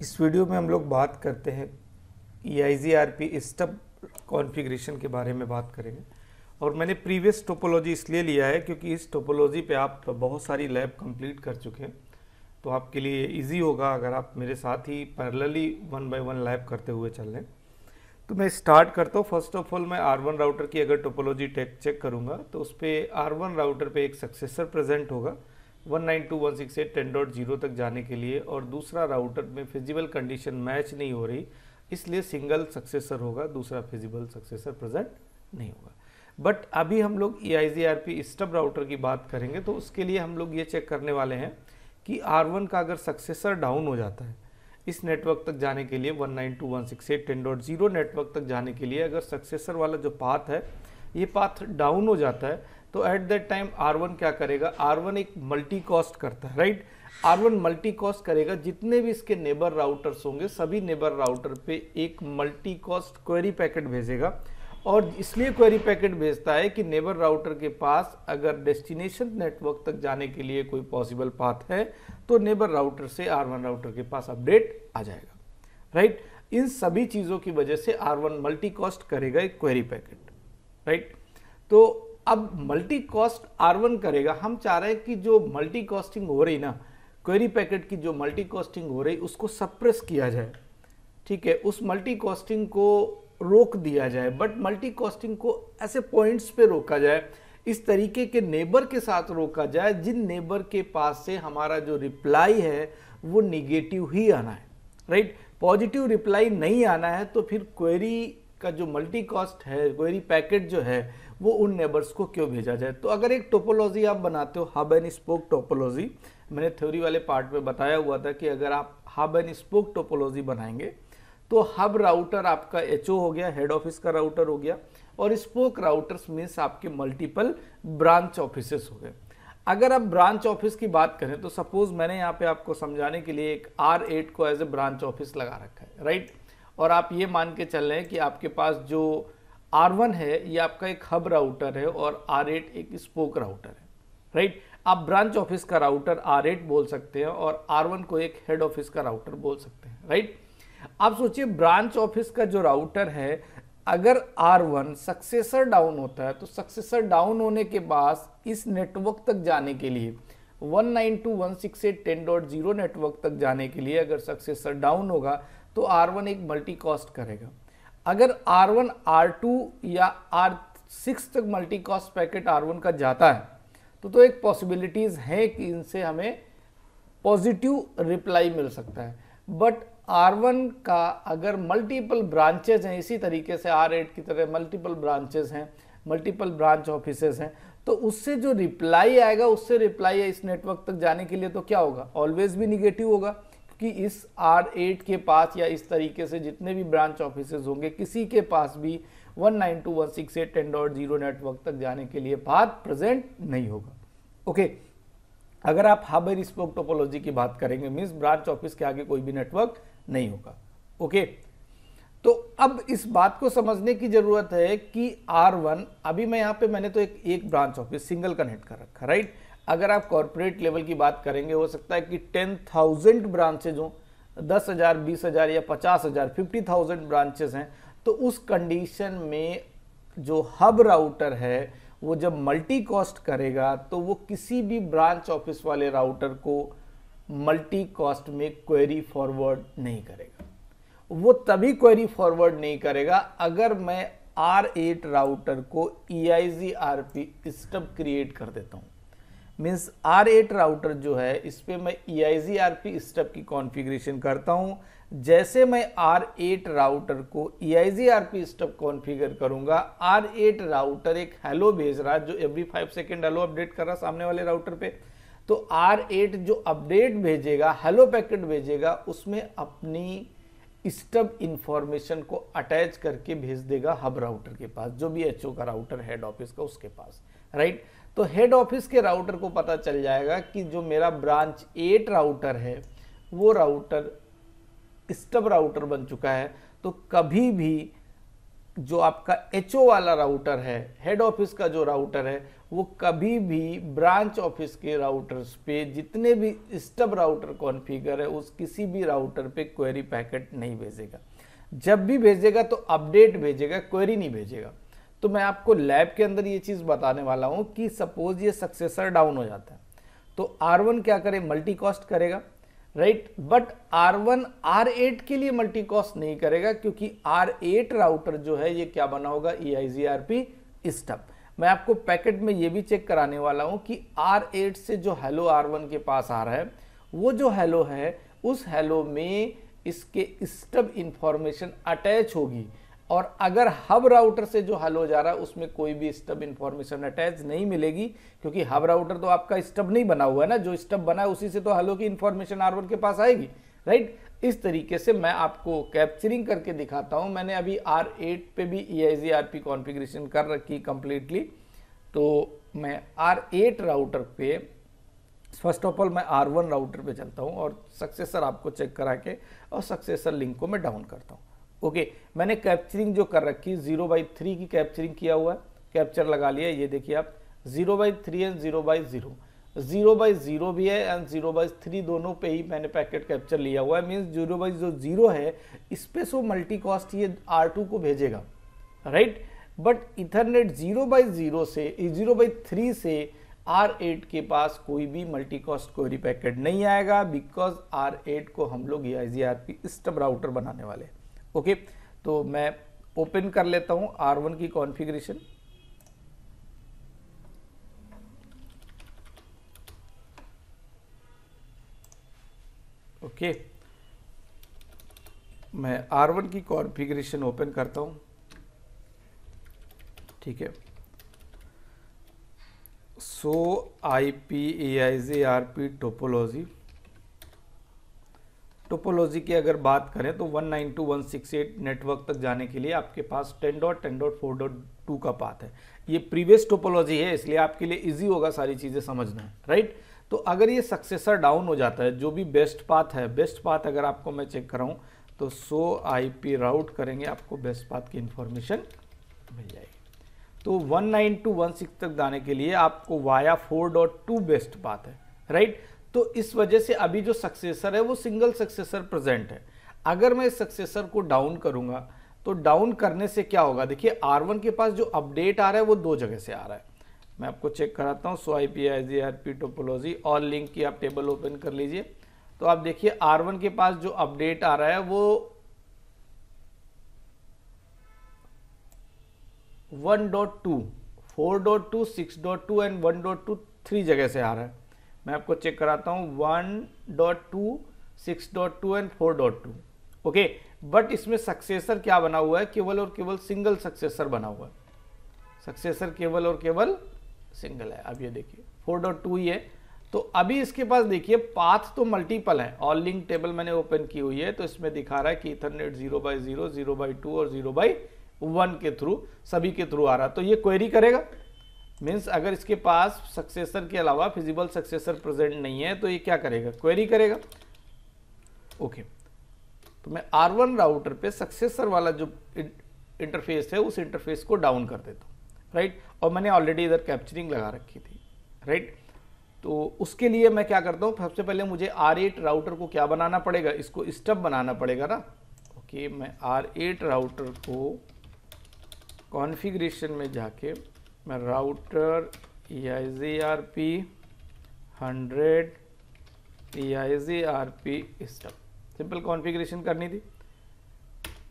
इस वीडियो में हम लोग बात करते हैं E I G R P stub configuration के बारे में बात करेंगे और मैंने प्रीवियस टोपोलॉजी इसलिए लिया है क्योंकि इस टोपोलॉजी पे आप बहुत सारी लैब कंप्लीट कर चुके हैं तो आपके लिए इजी होगा अगर आप मेरे साथ ही parallelly one by one lab करते हुए चल लें तो मैं स्टार्ट करता हूँ फर्स्ट ऑफ ऑल मैं आर वन राउटर की अगर टोपोलॉजी टेक चेक करूँगा तो उस पर आर वन राउटर पर एक सक्सेसर प्रजेंट होगा 192.168.10.0 तक जाने के लिए और दूसरा राउटर में फिजिबल कंडीशन मैच नहीं हो रही इसलिए सिंगल सक्सेसर होगा दूसरा फिजिबल सक्सेसर प्रेजेंट नहीं होगा बट अभी हम लोग E I G R P stub router की बात करेंगे तो उसके लिए हम लोग ये चेक करने वाले हैं कि R1 का अगर सक्सेसर डाउन हो जाता है इस नेटवर्क तक जाने के लिए 192.168.10.0 नेटवर्क तक जाने के लिए अगर सक्सेसर वाला जो पाथ है ये पाथ डाउन हो जाता है तो एट दैट टाइम R1 क्या करेगा R1 एक मल्टी कॉस्ट करता है right R one multi cost करेगा जितने भी इसके नेबर राउटर्स होंगे सभी नेबर राउटर पे एक मल्टी कॉस्ट क्वेरी पैकेट भेजेगा और इसलिए क्वेरी पैकेट भेजता है कि नेबर राउटर के पास अगर डेस्टिनेशन नेटवर्क तक जाने के लिए कोई पॉसिबल पाथ है तो नेबर राउटर से आर वन राउटर के पास अपडेट आ जाएगा राइट इन सभी चीज़ों की वजह से आर वन मल्टी कॉस्ट करेगा एक क्वेरी पैकेट राइट तो अब मल्टी कॉस्ट आर वन करेगा हम चाह रहे हैं कि जो मल्टी कॉस्टिंग हो रही ना क्वेरी पैकेट की जो मल्टी कॉस्टिंग हो रही उसको सप्रेस किया जाए ठीक है उस मल्टी कॉस्टिंग को रोक दिया जाए बट मल्टी कॉस्टिंग को ऐसे पॉइंट्स पे रोका जाए इस तरीके के नेबर के साथ रोका जाए जिन नेबर के पास से हमारा जो रिप्लाई है वो निगेटिव ही आना है राइट पॉजिटिव रिप्लाई नहीं आना है तो फिर क्वेरी का जो मल्टी कॉस्ट है क्वेरी पैकेट जो है वो उन नेबर्स को क्यों भेजा जाए तो अगर एक टोपोलॉजी आप बनाते हो हब एंड स्पोक टोपोलॉजी मैंने थ्योरी वाले पार्ट में बताया हुआ था कि अगर आप हब एंड स्पोक टोपोलॉजी बनाएंगे तो हब राउटर आपका एच हो गया हेड ऑफिस का राउटर हो गया और स्पोक राउटर्स मीन्स आपके मल्टीपल ब्रांच ऑफिसेस हो गए अगर आप ब्रांच ऑफिस की बात करें तो सपोज मैंने यहाँ पे आपको समझाने के लिए एक आर एट को एज ए ब्रांच ऑफिस लगा रखा है राइट और आप ये मान के चल रहे हैं कि आपके पास जो R1 है ये आपका एक हब राउटर है और R8 एक स्पोक राउटर है राइट आप ब्रांच ऑफिस का राउटर R8 बोल सकते हैं और R1 को एक हेड ऑफिस का राउटर बोल सकते हैं राइट आप सोचिए ब्रांच ऑफिस का जो राउटर है अगर R1 सक्सेसर डाउन होता है तो सक्सेसर डाउन होने के बाद इस नेटवर्क तक जाने के लिए 192.168.10.0 नेटवर्क तक जाने के लिए अगर सक्सेसर डाउन होगा तो R1 एक मल्टी कॉस्ट करेगा अगर आर वन आर टू या आर सिक्स तक multi cost packet R one का जाता है तो तो एक पॉसिबिलिटीज़ हैं कि इनसे हमें पॉजिटिव रिप्लाई मिल सकता है बट आर वन का अगर मल्टीपल ब्रांचेज हैं इसी तरीके से आर एट की तरह मल्टीपल ब्रांचेज हैं मल्टीपल ब्रांच ऑफिसेज हैं तो उससे जो रिप्लाई आएगा उससे रिप्लाई इस नेटवर्क तक जाने के लिए तो क्या होगा ऑलवेज भी निगेटिव होगा कि इस आर एट के पास या इस तरीके से जितने भी ब्रांच ऑफिस होंगे किसी के पास भी one nine two one six eight ten dot zero network तक जाने के लिए पाथ प्रेजेंट नहीं होगा ओके अगर आप हाबर स्पोक टोपोलॉजी की बात करेंगे मीन्स ब्रांच ऑफिस के आगे कोई भी नेटवर्क नहीं होगा ओके तो अब इस बात को समझने की ज़रूरत है कि R1 अभी मैं यहां पे मैंने तो एक एक ब्रांच ऑफिस सिंगल कनेक्ट कर रखा राइट right? अगर आप कॉरपोरेट लेवल की बात करेंगे हो सकता है कि टेन थाउजेंड ब्रांचेज हों दस हज़ार बीस हज़ार या पचास हज़ार फिफ्टी थाउजेंड ब्रांचेज हैं तो उस कंडीशन में जो हब राउटर है वो जब मल्टी कॉस्ट करेगा तो वो किसी भी ब्रांच ऑफिस वाले राउटर को मल्टी कॉस्ट में क्वेरी फॉरवर्ड नहीं करेगा वो तभी क्वेरी फॉरवर्ड नहीं करेगा अगर मैं आर एट राउटर को E I G R P system create कर देता हूँ मीन्स आर एट राउटर जो है इस पर मैं E I G R P stub की कॉन्फ़िगरेशन करता हूँ जैसे मैं आर एट राउटर को E I G R P stub configure करूँगा आर एट राउटर एक हेलो भेज रहा है जो every five second hello update कर रहा सामने वाले राउटर पे तो आर एट जो अपडेट भेजेगा हेलो पैकेट भेजेगा उसमें अपनी स्टब इंफॉर्मेशन को अटैच करके भेज देगा हब राउटर के पास जो भी एच का राउटर हेड ऑफिस का उसके पास राइट तो हेड ऑफिस के राउटर को पता चल जाएगा कि जो मेरा ब्रांच एट राउटर है वो राउटर स्टब राउटर बन चुका है तो कभी भी जो आपका एच वाला राउटर है हेड ऑफिस का जो राउटर है वो कभी भी ब्रांच ऑफिस के राउटर्स पे जितने भी स्टब राउटर कॉन्फ़िगर है उस किसी भी राउटर पे क्वेरी पैकेट नहीं भेजेगा जब भी भेजेगा तो अपडेट भेजेगा क्वेरी नहीं भेजेगा तो मैं आपको लैब के अंदर ये चीज़ बताने वाला हूँ कि सपोज ये सक्सेसर डाउन हो जाता है तो R1 क्या करे मल्टी कॉस्ट करेगा राइट बट R1 R8 के लिए मल्टी कॉस्ट नहीं करेगा क्योंकि R8 राउटर जो है ये क्या बना होगा ई आई जी आर पी स्टप मैं आपको पैकेट में ये भी चेक कराने वाला हूँ कि R8 से जो हेलो R1 के पास आ रहा है वो जो हेलो है उस हेलो में इसके स्टब इंफॉर्मेशन अटैच होगी और अगर हब राउटर से जो हल हो जा रहा है उसमें कोई भी स्टब इंफॉर्मेशन अटैच नहीं मिलेगी क्योंकि हब राउटर तो आपका स्टब नहीं बना हुआ है ना जो स्टब बना है उसी से तो हलों की इन्फॉर्मेशन आर के पास आएगी राइट इस तरीके से मैं आपको कैप्चरिंग करके दिखाता हूँ मैंने अभी आर एट पे भी E I G R P configuration कर रखी कंप्लीटली तो मैं आर एट राउटर पे फर्स्ट ऑफ ऑल मैं आर वन राउटर पे चलता हूँ और सक्सेसर आपको चेक करा के और सक्सेसर लिंक को मैं डाउन करता हूँ ओके मैंने कैप्चरिंग जो कर रखी जीरो बाई थ्री की कैप्चरिंग किया हुआ है कैप्चर लगा लिया ये देखिए आप zero by three and zero by zero zero by zero भी है एंड जीरो बाई थ्री दोनों पे ही मैंने पैकेट कैप्चर लिया हुआ है मीन्स जीरो बाई जो जीरो है इस पर सो मल्टी कॉस्ट ये आर टू को भेजेगा right but ethernet zero by zero से जीरो बाई थ्री से आर एट के पास कोई भी मल्टी कॉस्ट कोई पैकेट नहीं आएगा बिकॉज आर एट को हम लोग ये I G R P stub router बनाने वाले हैं ओके तो मैं ओपन कर लेता हूं आर वन की कॉन्फ़िगरेशन ओके मैं आर वन की कॉन्फ़िगरेशन ओपन करता हूं ठीक है so I P A I J R P topology topology की अगर बात करें तो 192.168 नेटवर्क तक जाने के लिए आपके पास ten dot ten dot four dot two का पाथ है ये प्रीवियस टोपोलॉजी है इसलिए आपके लिए इजी होगा सारी चीज़ें समझना राइट तो अगर ये सक्सेसर डाउन हो जाता है जो भी बेस्ट पाथ है बेस्ट पाथ अगर आपको मैं चेक कराऊँ तो सो आई राउट करेंगे आपको बेस्ट पाथ की इन्फॉर्मेशन मिल जाएगी तो 192.168 तक जाने के लिए आपको वाया 4.2 बेस्ट पाथ है राइट तो इस वजह से अभी जो सक्सेसर है वो सिंगल सक्सेसर प्रेजेंट है अगर मैं इस सक्सेसर को डाउन करूंगा तो डाउन करने से क्या होगा देखिए आर के पास जो अपडेट आ रहा है वो दो जगह से आ रहा है मैं आपको चेक कराता हूँ so I P I G R P topology और लिंक की आप टेबल ओपन कर लीजिए तो आप देखिए आर वन के पास जो अपडेट आ रहा है वो one dot dot dot two two two two and one dot two three जगह से आ रहा है मैं आपको चेक कराता हूँ one dot two six dot two and four dot two okay but इसमें सक्सेसर क्या बना हुआ है केवल और केवल सिंगल सक्सेसर बना हुआ है सक्सेसर केवल और केवल सिंगल है अब ये देखिए फोर डॉट टू ही है तो अभी इसके पास देखिए पाथ तो मल्टीपल है ऑल लिंक टेबल मैंने ओपन की हुई है तो इसमें दिखा रहा है कि ethernet zero by zero zero by two और जीरो बाई वन के थ्रू सभी के थ्रू आ रहा है तो ये क्वेरी करेगा मीन्स अगर इसके पास सक्सेसर के अलावा फिजिबल सक्सेसर प्रेजेंट नहीं है तो ये क्या करेगा क्वेरी करेगा ओके तो मैं आर वन राउटर पे सक्सेसर वाला जो इंटरफेस है उस इंटरफेस को डाउन कर देता हूँ राइट और मैंने ऑलरेडी इधर कैप्चरिंग लगा रखी थी राइट तो उसके लिए मैं क्या करता हूँ सबसे पहले मुझे आर एट राउटर को क्या बनाना पड़ेगा इसको स्टब बनाना पड़ेगा ना ओके मैं आर एट राउटर को कॉन्फिग्रेशन में जाके router E I G R P hundred E I G R P stub simple configuration करनी थी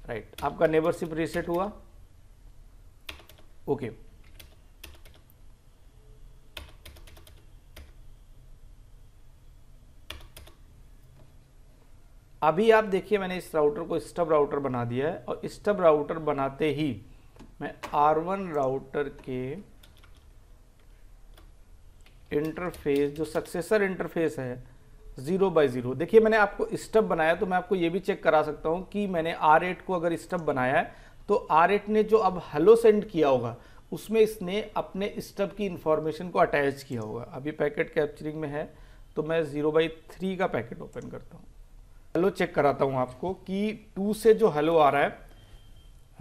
राइट right. आपका नेबरशिप रीसेट हुआ ओके okay. अभी आप देखिए मैंने इस राउटर को स्टब राउटर बना दिया है और स्टब राउटर बनाते ही मैं R1 राउटर के इंटरफेस जो सक्सेसर इंटरफेस है ज़ीरो बाई ज़ीरो देखिए मैंने आपको स्टप बनाया तो मैं आपको ये भी चेक करा सकता हूँ कि मैंने R8 को अगर स्टप बनाया है तो R8 ने जो अब हेलो सेंड किया होगा उसमें इसने अपने स्टब की इंफॉर्मेशन को अटैच किया होगा अभी पैकेट कैप्चरिंग में है तो मैं ज़ीरो बाई थ्री का पैकेट ओपन करता हूँ हेलो चेक कराता हूँ आपको कि टू से जो हेलो आ रहा है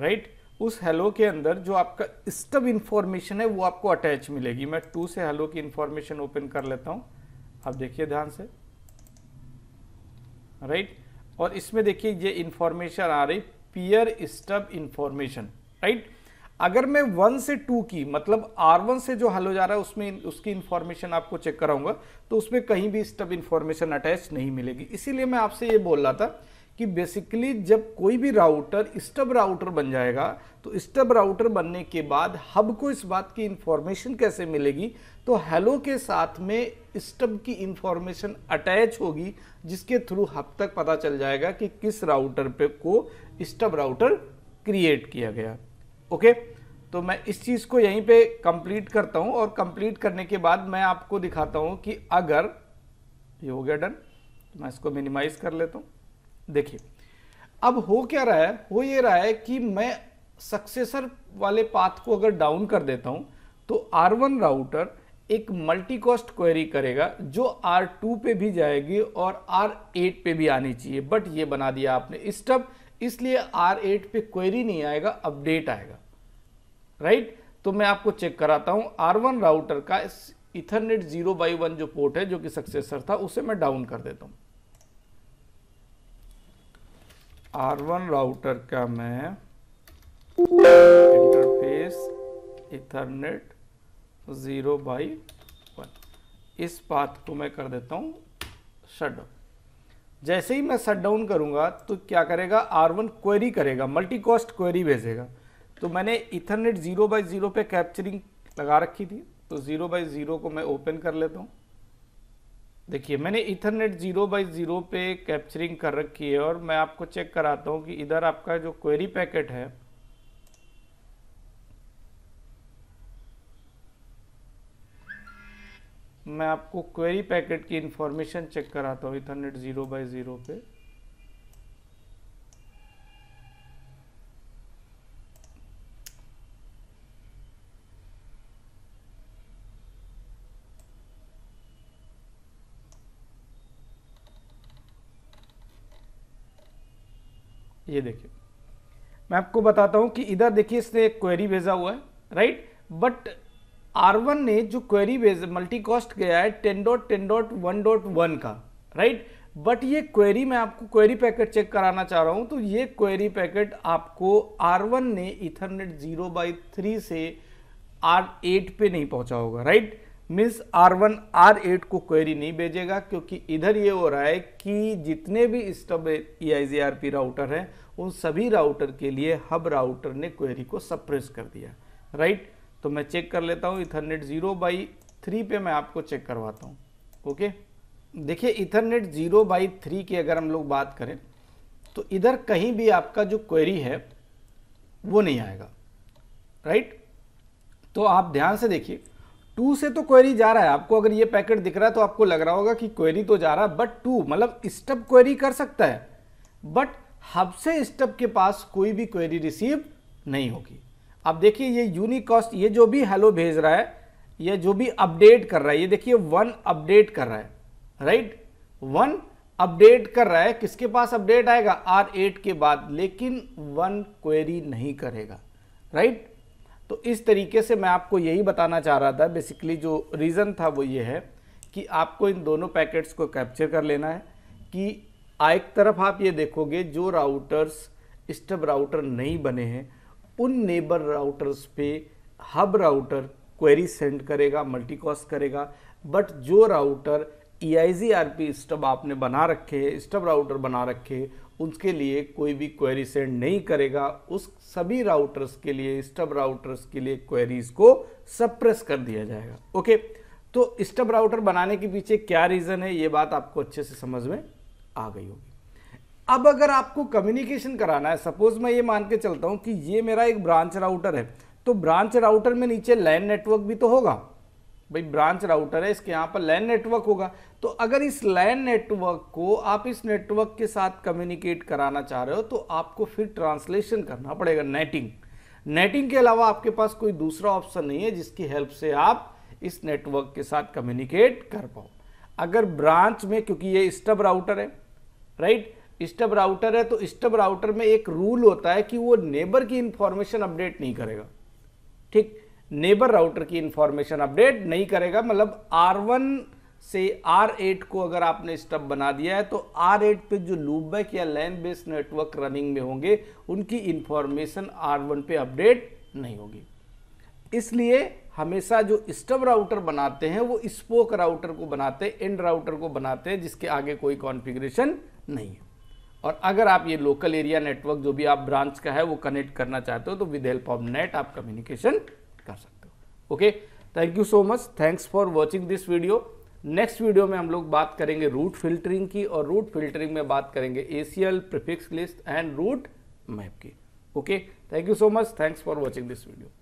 राइट उस हेलो के अंदर जो आपका स्टब इन्फॉर्मेशन है वो आपको अटैच मिलेगी मैं टू से हेलो की इन्फॉर्मेशन ओपन कर लेता हूँ आप देखिए ध्यान से राइट right? और इसमें देखिए ये इन्फॉर्मेशन आ रही पियर स्टब इन्फॉर्मेशन राइट अगर मैं वन से टू की मतलब आर वन से जो हेलो जा रहा है उसमें उसकी इन्फॉर्मेशन आपको चेक कराऊंगा तो उसमें कहीं भी स्टब इन्फॉर्मेशन अटैच नहीं मिलेगी इसीलिए मैं आपसे ये बोल रहा था कि बेसिकली जब कोई भी राउटर स्टब राउटर बन जाएगा तो स्टब राउटर बनने के बाद हब को इस बात की इन्फॉर्मेशन कैसे मिलेगी तो हेलो के साथ में स्टब की इन्फॉर्मेशन अटैच होगी जिसके थ्रू हब तक पता चल जाएगा कि किस राउटर पे को स्टब राउटर क्रिएट किया गया ओके तो मैं इस चीज़ को यहीं पे कंप्लीट करता हूँ और कंप्लीट करने के बाद मैं आपको दिखाता हूँ कि अगर ये हो गया डन तो मैं इसको मिनिमाइज़ कर लेता हूँ देखिए अब हो क्या रहा है हो ये रहा है कि मैं सक्सेसर वाले पाथ को अगर डाउन कर देता हूं तो आर वन राउटर एक मल्टी कॉस्ट क्वेरी करेगा जो आर टू पे भी जाएगी और आर एट पे भी आनी चाहिए बट ये बना दिया आपने स्टब इसलिए आर एट पे क्वेरी नहीं आएगा अपडेट आएगा राइट तो मैं आपको चेक कराता हूं आर वन राउटर का इथरनेट जीरो बाई वन जो पोर्ट है जो कि सक्सेसर था उसे मैं डाउन कर देता हूँ आर वन राउटर का मैं interface ethernet zero by one इस बात को मैं कर देता हूँ शटडाउन जैसे ही मैं शटडाउन करूँगा तो क्या करेगा आर वन क्वेरी करेगा मल्टी कॉस्ट क्वेरी भेजेगा तो मैंने इथरनेट ज़ीरो बाई ज़ीरो पे कैप्चरिंग लगा रखी थी तो ज़ीरो बाई ज़ीरो को मैं ओपन कर लेता हूँ देखिए मैंने इथरनेट ज़ीरो बाई ज़ीरो पे कैप्चरिंग कर रखी है और मैं आपको चेक कराता हूँ कि इधर आपका जो क्वेरी पैकेट है मैं आपको क्वेरी पैकेट की इंफॉर्मेशन चेक कराता हूँ इथरनेट ज़ीरो बाई ज़ीरो पे ये देखिए मैं आपको बताता हूँ कि इधर देखिए इसने क्वेरी भेजा हुआ है राइट बट आर वन ने जो क्वेरी भेजा मल्टी कॉस्ट गया है ten dot ten dot one dot one का राइट बट ये क्वेरी मैं आपको क्वेरी पैकेट चेक कराना चाह रहा हूँ तो ये क्वेरी पैकेट आपको आर वन ने इथरनेट जीरो बाई थ्री से आर एट पे नहीं पहुँचा होगा right miss R one R eight को क्वेरी नहीं भेजेगा क्योंकि इधर ये हो रहा है कि जितने भी stub E I G R P router हैं उन सभी राउटर के लिए हब राउटर ने क्वेरी को सप्रेस कर दिया राइट तो मैं चेक कर लेता हूँ इथरनेट ज़ीरो बाई थ्री पे मैं आपको चेक करवाता हूँ ओके देखिए इथरनेट ज़ीरो बाई थ्री की अगर हम लोग बात करें तो इधर कहीं भी आपका जो क्वेरी है वो नहीं आएगा राइट तो आप ध्यान से देखिए टू से तो क्वेरी जा रहा है आपको अगर ये पैकेट दिख रहा है तो आपको लग रहा होगा कि क्वेरी तो जा रहा है बट टू मतलब स्टब क्वेरी कर सकता है बट हब से स्टब के पास कोई भी क्वेरी रिसीव नहीं होगी अब देखिए ये यूनिकॉस्ट ये जो भी हेलो भेज रहा है या जो भी अपडेट कर रहा है ये देखिए वन अपडेट कर रहा है राइट वन अपडेट कर रहा है किसके पास अपडेट आएगा आर एट के बाद लेकिन वन क्वेरी नहीं करेगा राइट तो इस तरीके से मैं आपको यही बताना चाह रहा था बेसिकली जो रीज़न था वो ये है कि आपको इन दोनों पैकेट्स को कैप्चर कर लेना है कि एक तरफ आप ये देखोगे जो राउटर्स स्टब राउटर नहीं बने हैं उन नेबर राउटर्स पे हब राउटर क्वेरी सेंड करेगा मल्टीकॉस्ट करेगा बट जो router E I G R P stub आपने बना रखे हैं स्टब राउटर बना रखे हैं उसके लिए कोई भी क्वेरी सेंड नहीं करेगा उस सभी राउटर्स के लिए स्टब राउटर्स के लिए क्वेरीज को सप्रेस कर दिया जाएगा ओके तो स्टब राउटर बनाने के पीछे क्या रीज़न है ये बात आपको अच्छे से समझ में आ गई होगी अब अगर आपको कम्युनिकेशन कराना है सपोज मैं ये मान के चलता हूं कि ये मेरा एक ब्रांच राउटर है तो ब्रांच राउटर में नीचे लैंड नेटवर्क भी तो होगा भाई ब्रांच राउटर है इसके यहाँ पर लैन नेटवर्क होगा तो अगर इस लैन नेटवर्क को आप इस नेटवर्क के साथ कम्युनिकेट कराना चाह रहे हो तो आपको फिर ट्रांसलेशन करना पड़ेगा नेटिंग नेटिंग के अलावा आपके पास कोई दूसरा ऑप्शन नहीं है जिसकी हेल्प से आप इस नेटवर्क के साथ कम्युनिकेट कर पाओ अगर ब्रांच में क्योंकि ये स्टब राउटर है राइट स्टब राउटर है तो स्टब राउटर में एक रूल होता है कि वो नेबर की इंफॉर्मेशन अपडेट नहीं करेगा ठीक नेबर राउटर की इंफॉर्मेशन अपडेट नहीं करेगा मतलब R1 से R8 को अगर आपने स्टब बना दिया है तो R8 पे जो लूपबैक या लैन बेस्ड नेटवर्क रनिंग में होंगे उनकी इंफॉर्मेशन R1 पे अपडेट नहीं होगी इसलिए हमेशा जो स्टब राउटर बनाते हैं वो स्पोक राउटर को बनाते हैं एंड राउटर को बनाते हैं जिसके आगे कोई कॉन्फ़िगरेशन नहीं है और अगर आप ये लोकल एरिया नेटवर्क जो भी आप ब्रांच का है वो कनेक्ट करना चाहते हो तो विद हेल्प ऑफ नेट आप कम्युनिकेशन कर सकते हो okay thank you so much thanks for watching this video next video में हम लोग बात करेंगे रूट फिल्टरिंग की और रूट फिल्टरिंग में बात करेंगे ACL prefix list and route map की okay thank you so much thanks for watching this video